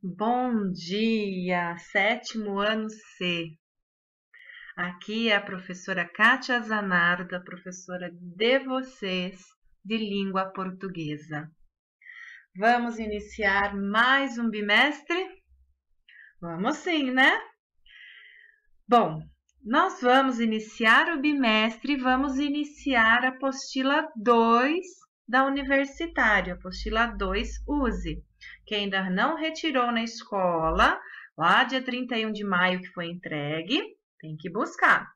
Bom dia, sétimo ano C. Aqui é a professora Kátia Zanardo, professora de vocês de língua portuguesa. Vamos iniciar mais um bimestre? Vamos sim, né? Bom, nós vamos iniciar o bimestre, vamos iniciar a apostila 2 da universitária, apostila 2 USE que ainda não retirou na escola, lá dia 31 de maio que foi entregue, tem que buscar,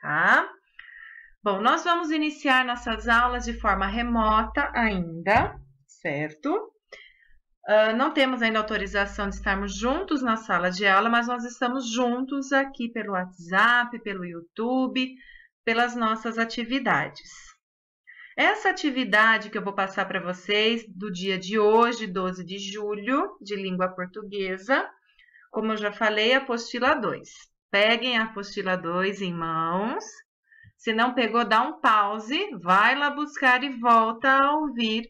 tá? Bom, nós vamos iniciar nossas aulas de forma remota ainda, certo? Uh, não temos ainda autorização de estarmos juntos na sala de aula, mas nós estamos juntos aqui pelo WhatsApp, pelo YouTube, pelas nossas atividades. Essa atividade que eu vou passar para vocês do dia de hoje, 12 de julho, de língua portuguesa, como eu já falei, apostila 2. Peguem a apostila 2 em mãos. Se não pegou, dá um pause, vai lá buscar e volta a ouvir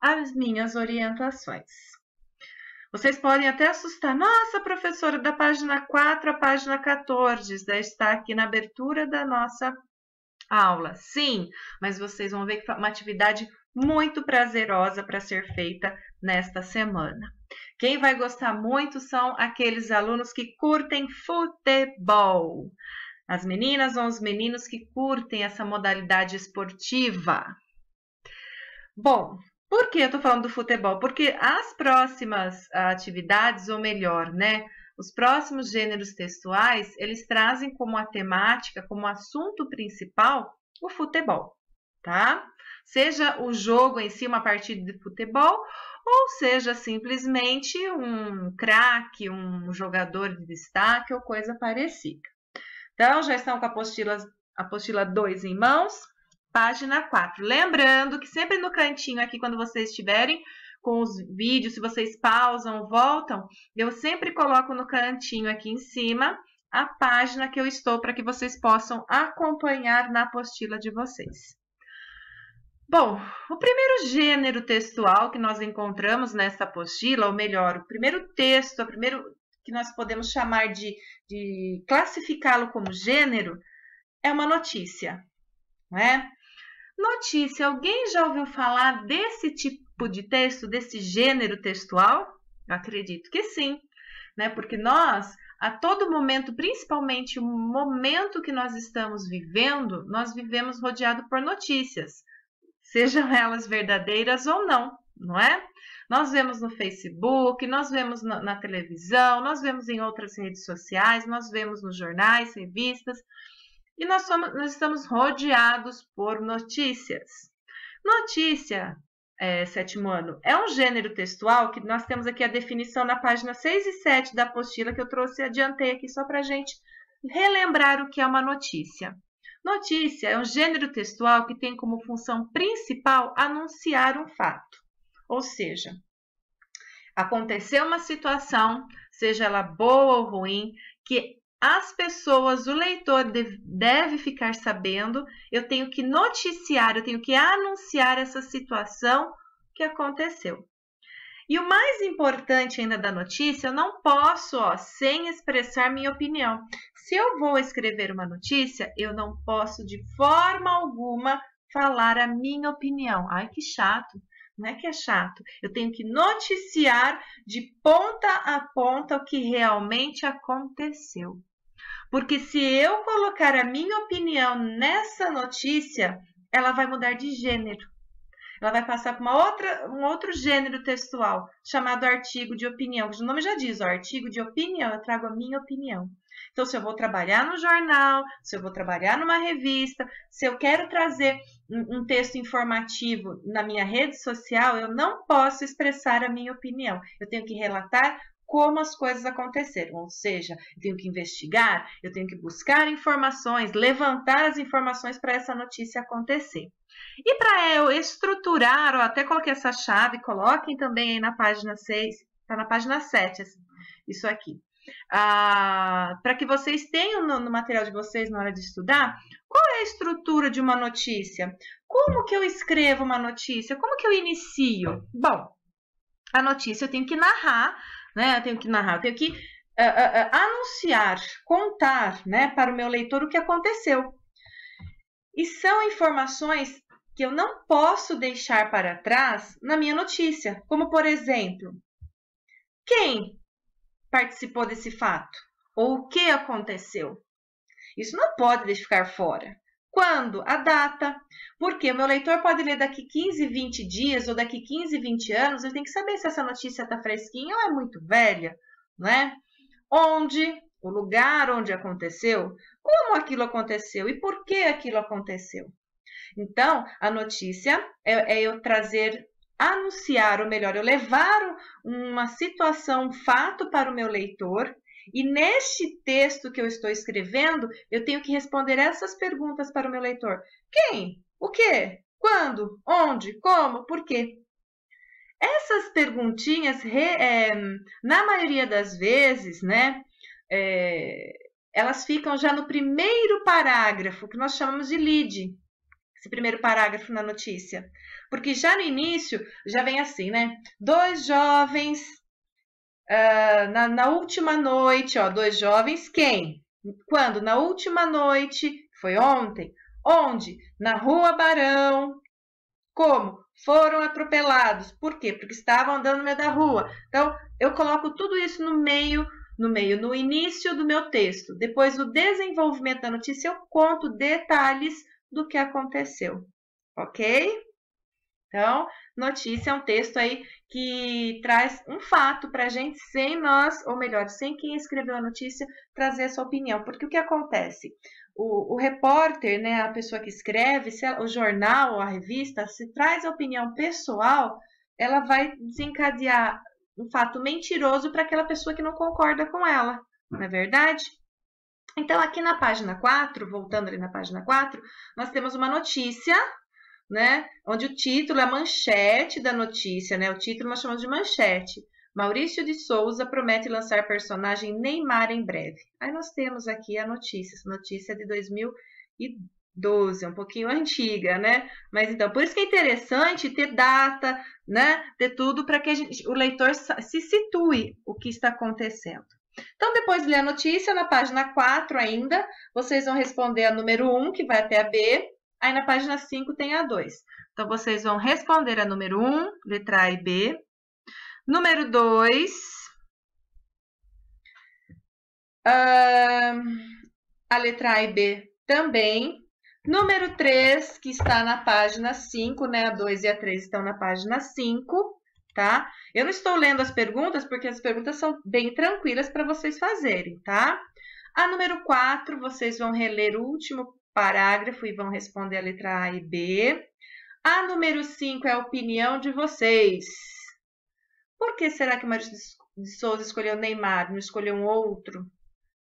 as minhas orientações. Vocês podem até assustar. Nossa, professora, da página 4 à página 14, está aqui na abertura da nossa aula. Sim, mas vocês vão ver que é uma atividade muito prazerosa para ser feita nesta semana. Quem vai gostar muito são aqueles alunos que curtem futebol. As meninas ou os meninos que curtem essa modalidade esportiva. Bom, por que eu estou falando do futebol? Porque as próximas atividades, ou melhor, né, os próximos gêneros textuais, eles trazem como a temática, como assunto principal, o futebol, tá? Seja o jogo em si uma partida de futebol, ou seja simplesmente um craque, um jogador de destaque ou coisa parecida. Então, já estão com a apostila, apostila 2 em mãos, página 4. Lembrando que sempre no cantinho aqui, quando vocês estiverem com os vídeos, se vocês pausam, voltam, eu sempre coloco no cantinho aqui em cima a página que eu estou para que vocês possam acompanhar na apostila de vocês. Bom, o primeiro gênero textual que nós encontramos nessa apostila, ou melhor, o primeiro texto, o primeiro que nós podemos chamar de, de classificá-lo como gênero, é uma notícia, não é? Notícia, alguém já ouviu falar desse tipo tipo de texto, desse gênero textual? Eu acredito que sim, né? Porque nós, a todo momento, principalmente o momento que nós estamos vivendo, nós vivemos rodeado por notícias, sejam elas verdadeiras ou não, não é? Nós vemos no Facebook, nós vemos na, na televisão, nós vemos em outras redes sociais, nós vemos nos jornais, revistas, e nós, somos, nós estamos rodeados por notícias. Notícia é, sétimo ano. É um gênero textual que nós temos aqui a definição na página 6 e 7 da apostila que eu trouxe adiantei aqui só para a gente relembrar o que é uma notícia. Notícia é um gênero textual que tem como função principal anunciar um fato, ou seja, aconteceu uma situação, seja ela boa ou ruim, que as pessoas, o leitor deve ficar sabendo, eu tenho que noticiar, eu tenho que anunciar essa situação que aconteceu. E o mais importante ainda da notícia, eu não posso, ó, sem expressar minha opinião. Se eu vou escrever uma notícia, eu não posso de forma alguma falar a minha opinião. Ai, que chato. Não é que é chato. Eu tenho que noticiar de ponta a ponta o que realmente aconteceu. Porque se eu colocar a minha opinião nessa notícia, ela vai mudar de gênero. Ela vai passar para um outro gênero textual, chamado artigo de opinião, que o nome já diz, ó, artigo de opinião, eu trago a minha opinião. Então, se eu vou trabalhar no jornal, se eu vou trabalhar numa revista, se eu quero trazer um texto informativo na minha rede social, eu não posso expressar a minha opinião. Eu tenho que relatar como as coisas aconteceram, ou seja, eu tenho que investigar, eu tenho que buscar informações, levantar as informações para essa notícia acontecer. E para eu estruturar, ou até coloquei essa chave, coloquem também aí na página 6, está na página 7, assim, isso aqui. Ah, para que vocês tenham no, no, material de vocês na hora de estudar, qual é a estrutura de uma notícia? Como que eu escrevo uma notícia? Como que eu inicio? Bom, a notícia eu tenho que narrar né? Eu tenho que narrar, eu tenho que uh, uh, anunciar, contar, né, para o meu leitor o que aconteceu. E são informações que eu não posso deixar para trás na minha notícia, como por exemplo, quem participou desse fato ou o que aconteceu. Isso não pode ficar fora. Quando? A data. Porque o meu leitor pode ler daqui 15, 20 dias ou daqui 15, 20 anos, ele tem que saber se essa notícia está fresquinha ou é muito velha, né? Onde, o lugar onde aconteceu, como aquilo aconteceu e por que aquilo aconteceu. Então, a notícia é, é eu trazer, anunciar, ou melhor, eu levar uma situação, um fato para o meu leitor e neste texto que eu estou escrevendo, eu tenho que responder essas perguntas para o meu leitor: quem? O que? Quando? Onde? Como? Por quê? Essas perguntinhas, é, na maioria das vezes, né, é, elas ficam já no primeiro parágrafo, que nós chamamos de lead, esse primeiro parágrafo na notícia. Porque já no início, já vem assim, né? Dois jovens Uh, na, na, última noite, ó, dois jovens, quem? Quando? Na última noite, foi ontem. Onde? Na rua Barão. Como? Foram atropelados. Por quê? Porque estavam andando no meio da rua. Então, eu coloco tudo isso no meio, no meio, no início do meu texto. Depois do desenvolvimento da notícia, eu conto detalhes do que aconteceu. Ok? Então, notícia é um texto aí que traz um fato para a gente, sem nós, ou melhor, sem quem escreveu a notícia, trazer a sua opinião. Porque o que acontece? O, o repórter, né, a pessoa que escreve, ela, o jornal, a revista, se traz a opinião pessoal, ela vai desencadear um fato mentiroso para aquela pessoa que não concorda com ela, não é verdade? Então, aqui na página 4, voltando ali na página 4, nós temos uma notícia né? Onde o título, é a manchete da notícia, né? O título nós chamamos de manchete. Maurício de Souza promete lançar personagem Neymar em breve. Aí nós temos aqui a notícia. Essa notícia é de 2012, um pouquinho antiga, né? Mas então, por isso que é interessante ter data, né? Ter tudo para que gente, o leitor se situe o que está acontecendo. Então, depois de ler a notícia, na página 4 ainda, vocês vão responder a número 1, que vai até a B, Aí na página 5 tem a 2. Então, vocês vão responder a número 1, letra A e B. Número 2. A letra A e B também. Número 3, que está na página 5, né? A 2 e a 3 estão na página 5, tá? Eu não estou lendo as perguntas, porque as perguntas são bem tranquilas para vocês fazerem, tá? A número 4, vocês vão reler o último parágrafo e vão responder a letra A e B. A número 5 é a opinião de vocês. Por que será que o Maurício de Souza escolheu Neymar, não escolheu um outro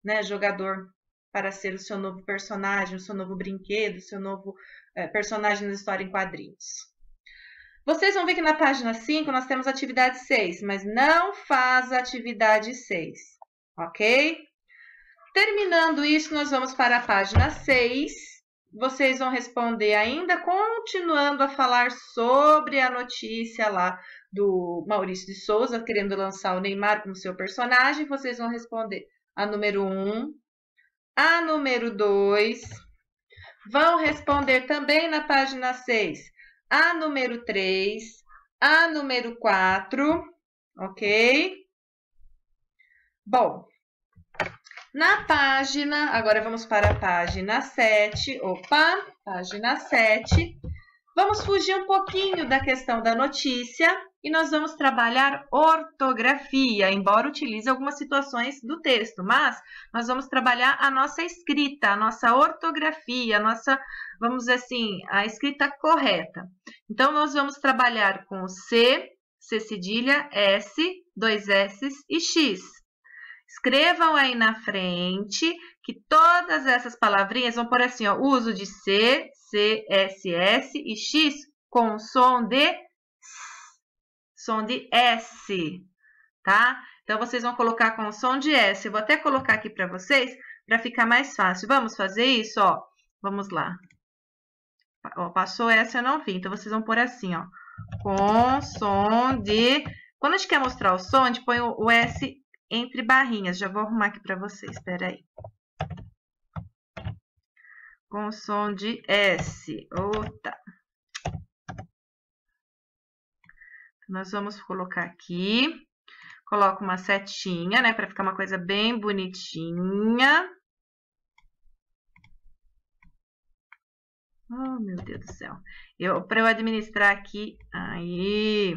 né, jogador para ser o seu novo personagem, o seu novo brinquedo, o seu novo é, personagem na história em quadrinhos? Vocês vão ver que na página 5 nós temos atividade 6, mas não faz atividade 6, ok? Terminando isso, nós vamos para a página 6. Vocês vão responder ainda, continuando a falar sobre a notícia lá do Maurício de Souza querendo lançar o Neymar como seu personagem. Vocês vão responder a número 1, a número 2. Vão responder também na página 6 a número 3, a número 4, ok? Bom, na página, agora vamos para a página 7, opa, página 7. Vamos fugir um pouquinho da questão da notícia e nós vamos trabalhar ortografia, embora utilize algumas situações do texto, mas nós vamos trabalhar a nossa escrita, a nossa ortografia, a nossa, vamos dizer assim, a escrita correta. Então, nós vamos trabalhar com C, C cedilha, S, dois S e X. Escrevam aí na frente que todas essas palavrinhas vão por assim, ó, uso de C, C, S, S e X com som de S, som de S, tá? Então, vocês vão colocar com som de S. Eu vou até colocar aqui para vocês, para ficar mais fácil. Vamos fazer isso, ó? Vamos lá. Ó, passou essa, eu não vi. Então, vocês vão pôr assim, ó. Com som de... Quando a gente quer mostrar o som, a gente põe o S entre barrinhas. Já vou arrumar aqui para vocês, espera aí. Com som de S. Ota. Tá. Nós vamos colocar aqui. Coloco uma setinha, né, para ficar uma coisa bem bonitinha. Oh, meu Deus do céu. Eu, para eu administrar aqui, aí,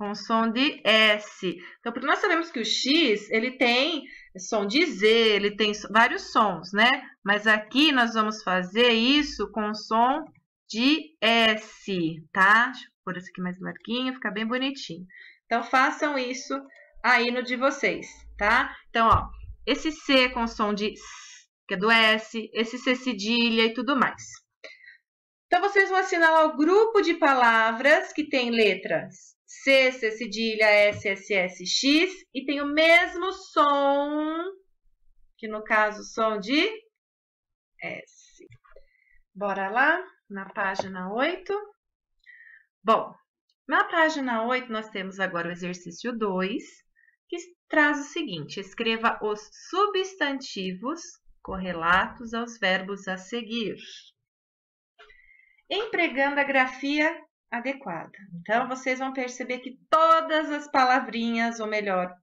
com som de S. Então, porque nós sabemos que o X, ele tem som de Z, ele tem vários sons, né? Mas aqui nós vamos fazer isso com som de S, tá? Deixa eu pôr isso aqui mais larguinho, fica bem bonitinho. Então, façam isso aí no de vocês, tá? Então, ó, esse C com som de S, que é do S, esse C cedilha e tudo mais. Então, vocês vão assinalar o grupo de palavras que tem letras C, C cedilha, S, S, S, X. E tem o mesmo som, que no caso, som de S. Bora lá, na página 8. Bom, na página 8, nós temos agora o exercício 2, que traz o seguinte. Escreva os substantivos correlatos aos verbos a seguir empregando a grafia adequada. Então, vocês vão perceber que todas as palavrinhas, ou melhor,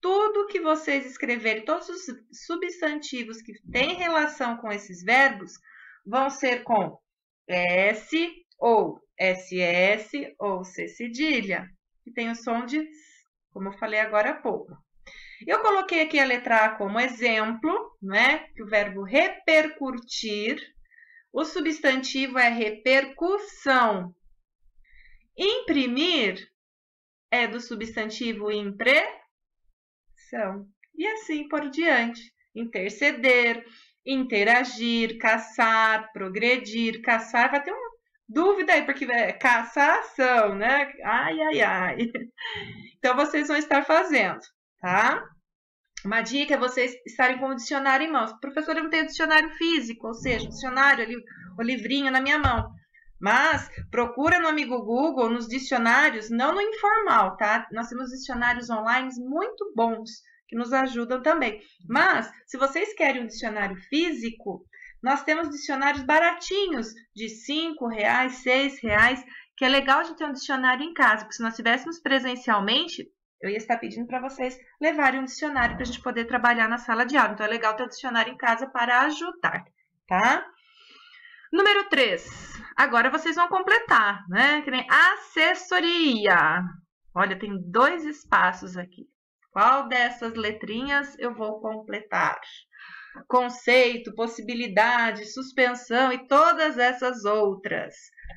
tudo que vocês escreverem, todos os substantivos que têm relação com esses verbos, vão ser com S ou SS ou C cedilha, que tem o som de como eu falei agora há pouco. Eu coloquei aqui a letra A como exemplo, né? Que o verbo repercutir, o substantivo é repercussão. Imprimir é do substantivo impressão. E assim por diante. Interceder, interagir, caçar, progredir, caçar. Vai ter uma dúvida aí, porque é né, caçação, né? Ai, ai, ai. Então, vocês vão estar fazendo, tá? Uma dica é vocês estarem com o dicionário em mãos. Professor, eu não tenho dicionário físico, ou seja, dicionário ali, o livrinho na minha mão. Mas procura no amigo Google, nos dicionários, não no informal, tá? Nós temos dicionários online muito bons que nos ajudam também. Mas se vocês querem um dicionário físico, nós temos dicionários baratinhos de cinco reais, seis reais, que é legal de ter um dicionário em casa, porque se nós tivéssemos presencialmente, eu ia estar pedindo para vocês levarem um dicionário para a gente poder trabalhar na sala de aula. Então é legal ter um dicionário em casa para ajudar, tá? Número 3. Agora vocês vão completar, né? Que nem assessoria. Olha, tem dois espaços aqui. Qual dessas letrinhas eu vou completar? Conceito, possibilidade, suspensão e todas essas outras.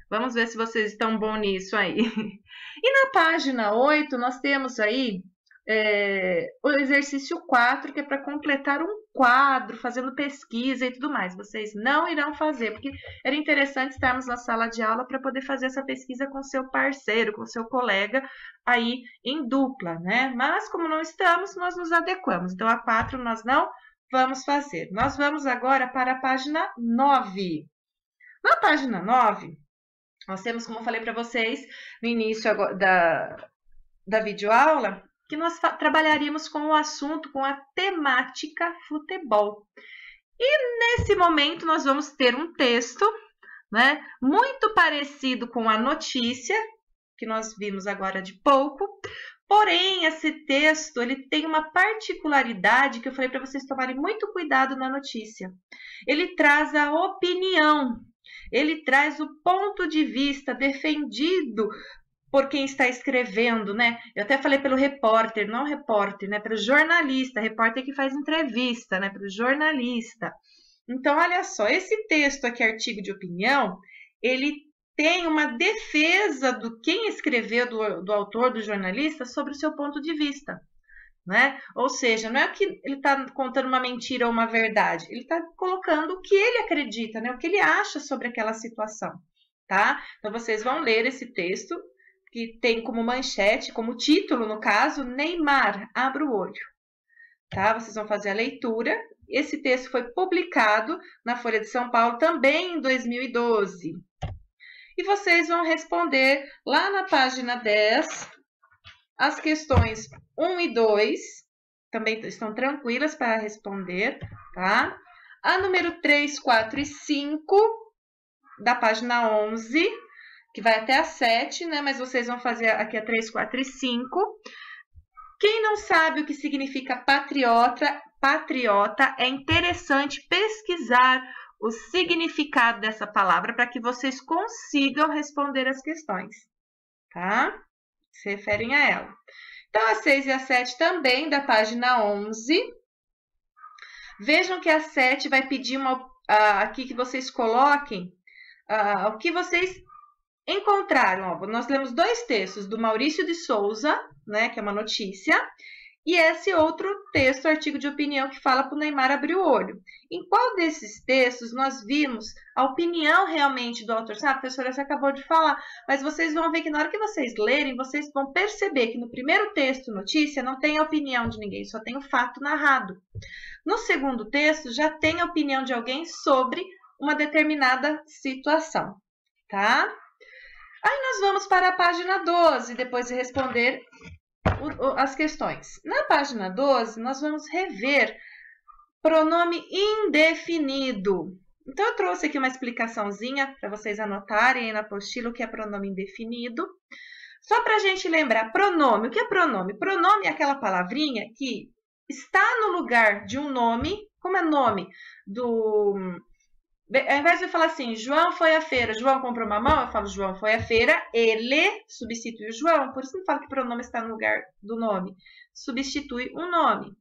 Vamos ver se vocês estão bom nisso aí. E na página 8, nós temos aí é, o exercício 4, que é para completar um quadro, fazendo pesquisa e tudo mais. Vocês não irão fazer, porque era interessante estarmos na sala de aula para poder fazer essa pesquisa com seu parceiro, com seu colega aí em dupla, né? Mas como não estamos, nós nos adequamos. Então a 4 nós não vamos fazer. Nós vamos agora para a página 9. Na página 9, nós temos, como eu falei para vocês no início da, da videoaula, que nós trabalharíamos com o assunto, com a temática futebol. E nesse momento nós vamos ter um texto, né, muito parecido com a notícia que nós vimos agora de pouco. Porém, esse texto ele tem uma particularidade que eu falei para vocês tomarem muito cuidado na notícia. Ele traz a opinião, ele traz o ponto de vista defendido por quem está escrevendo, né? Eu até falei pelo repórter, não repórter, né? Pelo jornalista, repórter que faz entrevista, né? Pelo jornalista. Então, olha só, esse texto aqui, artigo de opinião, ele tem uma defesa do quem escreveu, do, do autor, do jornalista, sobre o seu ponto de vista. Né? Ou seja, não é que ele está contando uma mentira ou uma verdade, ele está colocando o que ele acredita, né? o que ele acha sobre aquela situação. Tá? Então, vocês vão ler esse texto que tem como manchete, como título no caso, Neymar, abra o olho. Tá? Vocês vão fazer a leitura. Esse texto foi publicado na Folha de São Paulo também em 2012. E vocês vão responder lá na página 10 as questões 1 e 2, também estão tranquilas para responder, tá? A número 3, 4 e 5 da página 11 que vai até as 7, né? Mas vocês vão fazer aqui a 3, 4 e 5. Quem não sabe o que significa patriota, patriota, é interessante pesquisar o significado dessa palavra para que vocês consigam responder as questões, tá? Se referem a ela. Então, as 6 e a 7 também, da página 11. Vejam que a 7 vai pedir uma, uh, aqui que vocês coloquem uh, o que vocês encontrar, ó, nós lemos dois textos do Maurício de Souza, né, que é uma notícia, e esse outro texto, artigo de opinião, que fala para o Neymar abrir o olho. Em qual desses textos nós vimos a opinião realmente do autor? Ah, professora, você acabou de falar, mas vocês vão ver que na hora que vocês lerem, vocês vão perceber que no primeiro texto, notícia, não tem a opinião de ninguém, só tem o fato narrado. No segundo texto, já tem a opinião de alguém sobre uma determinada situação, tá? Aí nós vamos para a página 12, depois de responder as questões. Na página 12, nós vamos rever pronome indefinido. Então, eu trouxe aqui uma explicaçãozinha para vocês anotarem aí na apostila o que é pronome indefinido. Só para a gente lembrar, pronome, o que é pronome? Pronome é aquela palavrinha que está no lugar de um nome, como é nome do ao invés de eu falar assim, João foi à feira, João comprou mamão, eu falo João foi à feira, ele substitui o João. Por isso não falo que o pronome está no lugar do nome. Substitui um nome.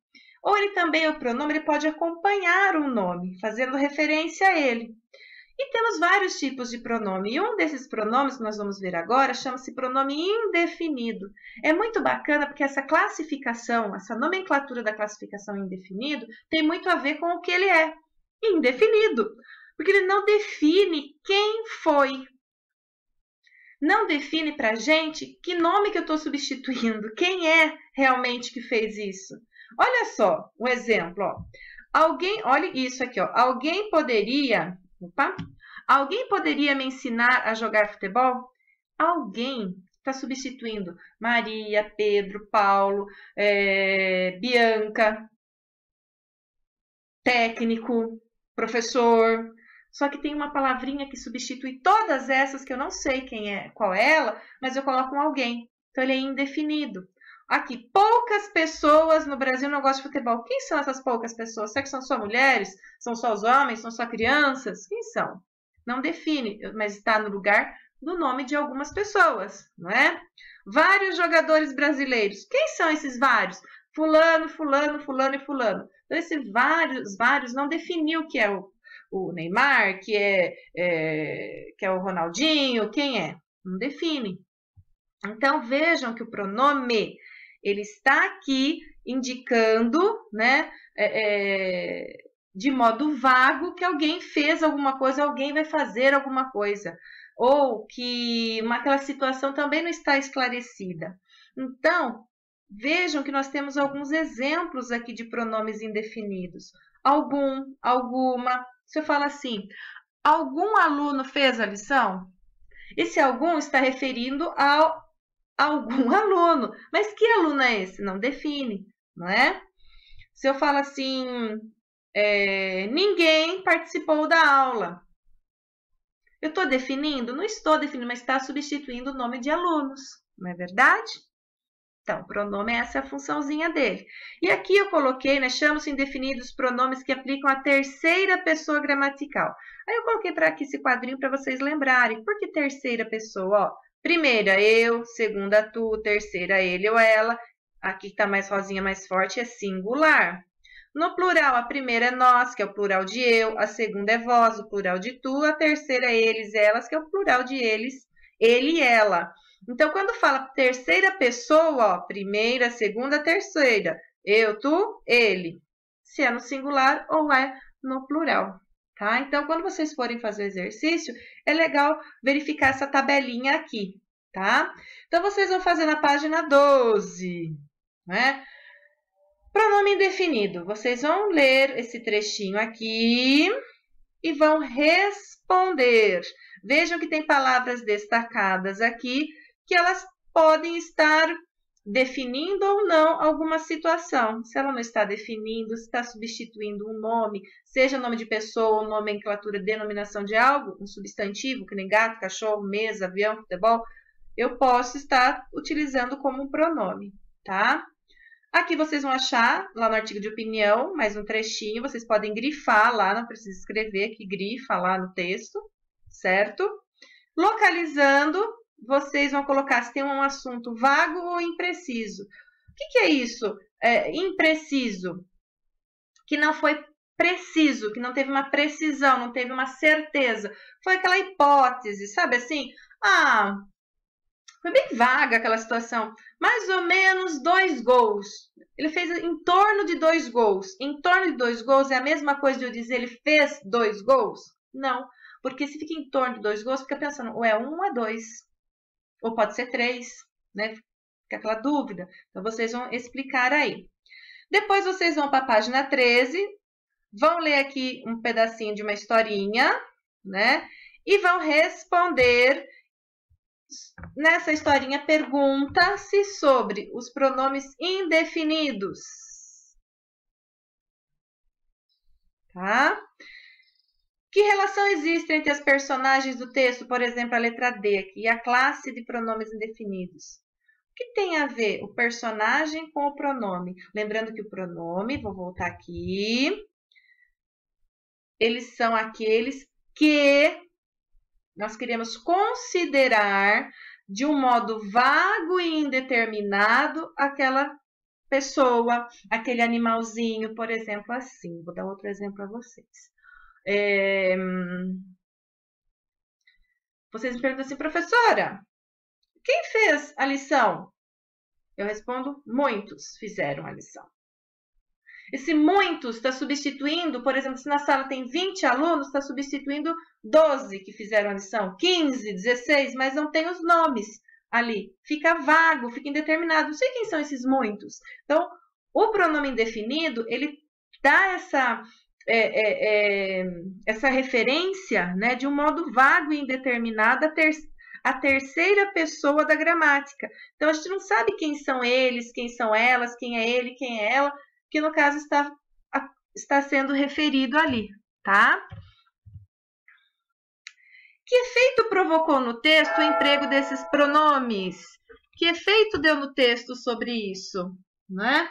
Ou ele também, o pronome, ele pode acompanhar um nome, fazendo referência a ele. E temos vários tipos de pronome. E um desses pronomes que nós vamos ver agora chama-se pronome indefinido. É muito bacana porque essa classificação, essa nomenclatura da classificação indefinido, tem muito a ver com o que ele é. Indefinido. Porque ele não define quem foi. Não define para gente que nome que eu estou substituindo, quem é realmente que fez isso. Olha só um exemplo. Ó. Alguém, olha isso aqui, ó. Alguém poderia. Opa! Alguém poderia me ensinar a jogar futebol? Alguém está substituindo Maria, Pedro, Paulo, é, Bianca, técnico, professor. Só que tem uma palavrinha que substitui todas essas que eu não sei quem é, qual é ela, mas eu coloco um alguém. Então ele é indefinido. Aqui, poucas pessoas no Brasil não gostam de futebol. Quem são essas poucas pessoas? Será que são só mulheres? São só os homens? São só crianças? Quem são? Não define, mas está no lugar do nome de algumas pessoas, não é? Vários jogadores brasileiros. Quem são esses vários? Fulano, fulano, fulano e fulano. Então, esse vários, vários não definiu o que é o o Neymar, que é, é, que é o Ronaldinho, quem é? Não define. Então vejam que o pronome ele está aqui indicando, né, é, é, de modo vago que alguém fez alguma coisa, alguém vai fazer alguma coisa, ou que uma, aquela situação também não está esclarecida. Então vejam que nós temos alguns exemplos aqui de pronomes indefinidos algum, alguma, você fala assim: algum aluno fez a lição? Esse algum está referindo ao algum aluno. Mas que aluno é esse? Não define, não é? Se eu falo assim, é, ninguém participou da aula. Eu estou definindo? Não estou definindo, mas está substituindo o nome de alunos, não é verdade? Então, pronome é essa funçãozinha dele. E aqui eu coloquei, né, chamam-se indefinidos pronomes que aplicam a terceira pessoa gramatical. Aí eu coloquei para aqui esse quadrinho para vocês lembrarem. Por que terceira pessoa? Ó, primeira eu, segunda tu, terceira ele ou ela. Aqui que está mais rosinha, mais forte, é singular. No plural, a primeira é nós, que é o plural de eu, a segunda é vós, o plural de tu, a terceira é eles, elas, que é o plural de eles, ele e ela. Então, quando fala terceira pessoa, ó, primeira, segunda, terceira, eu, tu, ele, se é no singular ou é no plural. Tá? Então, quando vocês forem fazer o exercício, é legal verificar essa tabelinha aqui, tá? Então, vocês vão fazer na página 12, né? Pronome indefinido. Vocês vão ler esse trechinho aqui e vão responder. Vejam que tem palavras destacadas aqui que elas podem estar definindo ou não alguma situação. Se ela não está definindo, se está substituindo um nome, seja nome de pessoa, nomenclatura, denominação de algo, um substantivo, que nem gato, cachorro, mesa, avião, futebol, eu posso estar utilizando como um pronome, tá? Aqui vocês vão achar, lá no artigo de opinião, mais um trechinho, vocês podem grifar lá, não precisa escrever, que grifa lá no texto, certo? Localizando, vocês vão colocar se tem um assunto vago ou impreciso. O que, que é isso? É, impreciso. Que não foi preciso, que não teve uma precisão, não teve uma certeza. Foi aquela hipótese, sabe assim? Ah, foi bem vaga aquela situação. Mais ou menos dois gols. Ele fez em torno de dois gols. Em torno de dois gols é a mesma coisa de eu dizer ele fez dois gols? Não, porque se fica em torno de dois gols, fica pensando, ou é um ou é dois ou pode ser três, né? Fica aquela dúvida. Então, vocês vão explicar aí. Depois, vocês vão para a página 13, vão ler aqui um pedacinho de uma historinha, né? E vão responder nessa historinha pergunta-se sobre os pronomes indefinidos. Tá? Que relação existe entre as personagens do texto, por exemplo, a letra D aqui, e a classe de pronomes indefinidos? O que tem a ver o personagem com o pronome? Lembrando que o pronome, vou voltar aqui, eles são aqueles que nós queremos considerar de um modo vago e indeterminado aquela pessoa, aquele animalzinho, por exemplo, assim. Vou dar outro exemplo para vocês. É... Vocês me perguntam assim, professora, quem fez a lição? Eu respondo, muitos fizeram a lição. Esse muitos está substituindo, por exemplo, se na sala tem 20 alunos, está substituindo 12 que fizeram a lição, 15, 16, mas não tem os nomes ali. Fica vago, fica indeterminado. Não sei quem são esses muitos. Então, o pronome indefinido, ele dá essa é, é, é, essa referência né, de um modo vago e indeterminado a, ter, a terceira pessoa da gramática. Então, a gente não sabe quem são eles, quem são elas, quem é ele, quem é ela, que no caso está, está sendo referido ali, tá? Que efeito provocou no texto o emprego desses pronomes? Que efeito deu no texto sobre isso, né?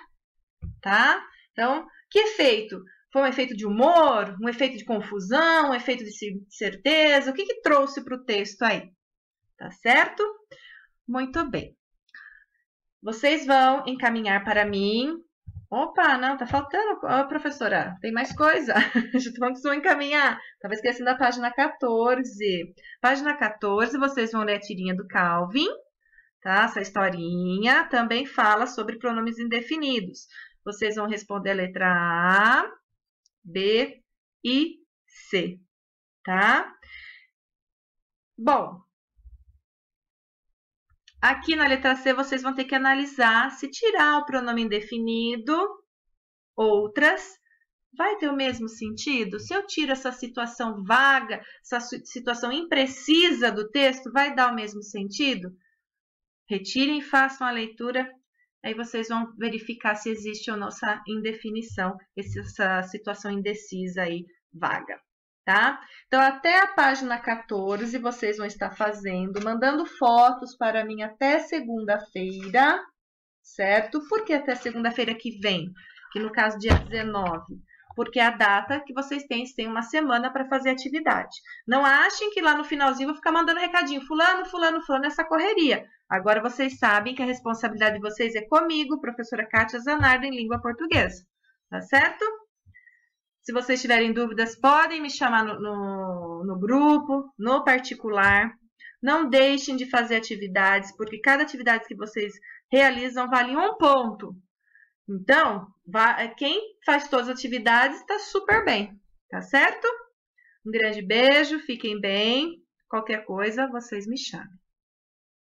Tá? Então, que efeito? Foi um efeito de humor, um efeito de confusão, um efeito de certeza? O que, que trouxe para o texto aí? Tá certo? Muito bem. Vocês vão encaminhar para mim. Opa, não, tá faltando, oh, professora. Tem mais coisa. Já vão encaminhar. Estava esquecendo da página 14. Página 14, vocês vão ler a tirinha do Calvin, tá? Essa historinha também fala sobre pronomes indefinidos. Vocês vão responder a letra A, B e C, tá? Bom, aqui na letra C vocês vão ter que analisar se tirar o pronome indefinido, outras, vai ter o mesmo sentido? Se eu tiro essa situação vaga, essa situação imprecisa do texto, vai dar o mesmo sentido? Retirem e façam a leitura Aí vocês vão verificar se existe ou não essa indefinição, essa situação indecisa aí, vaga. Tá? Então, até a página 14, vocês vão estar fazendo, mandando fotos para mim até segunda-feira, certo? Por que até segunda-feira que vem? Que no caso, dia 19 porque é a data que vocês têm, vocês tem uma semana para fazer atividade. Não achem que lá no finalzinho vou ficar mandando recadinho, fulano, fulano, fulano, essa correria. Agora vocês sabem que a responsabilidade de vocês é comigo, professora Kátia Zanardo, em língua portuguesa. Tá certo? Se vocês tiverem dúvidas, podem me chamar no, no, no grupo, no particular. Não deixem de fazer atividades, porque cada atividade que vocês realizam vale um ponto. Então, é, quem faz todas as atividades está super bem, tá certo? Um grande beijo, fiquem bem. Qualquer coisa, vocês me chamem.